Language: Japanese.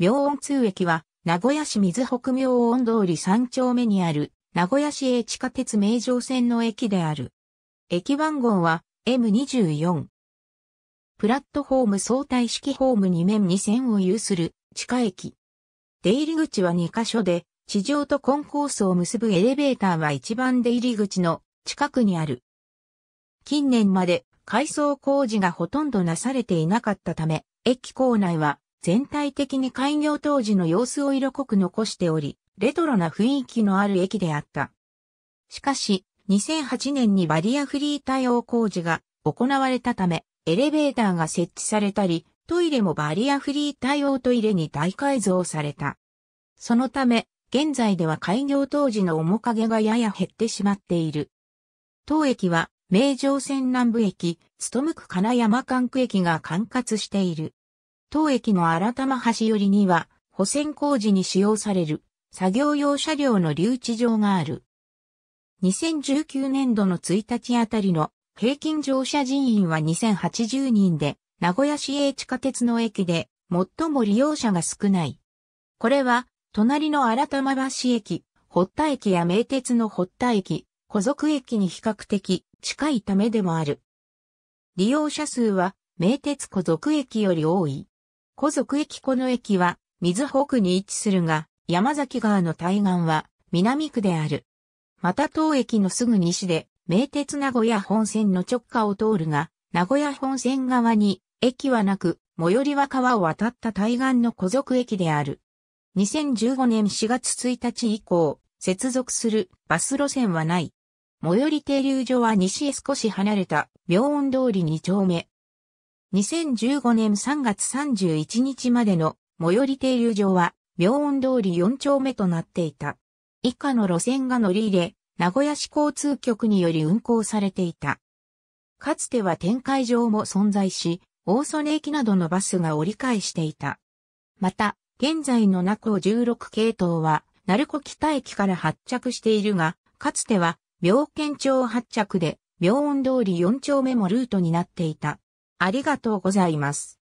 明音通駅は、名古屋市水北明音通り3丁目にある、名古屋市営地下鉄名城線の駅である。駅番号は M24。プラットホーム相対式ホーム2面2線を有する地下駅。出入り口は2カ所で、地上とコンコースを結ぶエレベーターは一番出入り口の近くにある。近年まで改装工事がほとんどなされていなかったため、駅構内は全体的に開業当時の様子を色濃く残しており、レトロな雰囲気のある駅であった。しかし、2008年にバリアフリー対応工事が行われたため、エレベーターが設置されたり、トイレもバリアフリー対応トイレに大改造された。そのため、現在では開業当時の面影がやや減ってしまっている。当駅は、名城線南部駅、勤む区金山管区駅が管轄している。当駅の新玉橋寄りには、保線工事に使用される作業用車両の留置場がある。2019年度の1日あたりの平均乗車人員は2080人で、名古屋市営地下鉄の駅で最も利用者が少ない。これは、隣の新玉橋駅、堀田駅や名鉄の堀田駅、古属駅に比較的近いためでもある。利用者数は名鉄古属駅より多い。古族駅この駅は、水北に位置するが、山崎川の対岸は、南区である。また当駅のすぐ西で、名鉄名古屋本線の直下を通るが、名古屋本線側に、駅はなく、最寄りは川を渡った対岸の古族駅である。2015年4月1日以降、接続するバス路線はない。最寄り停留所は西へ少し離れた、病院通り2丁目、2015年3月31日までの最寄り停留場は、明音通り4丁目となっていた。以下の路線が乗り入れ、名古屋市交通局により運行されていた。かつては展開場も存在し、大曽根駅などのバスが折り返していた。また、現在の名古16系統は、鳴子北駅から発着しているが、かつては、妙見町発着で、明音通り4丁目もルートになっていた。ありがとうございます。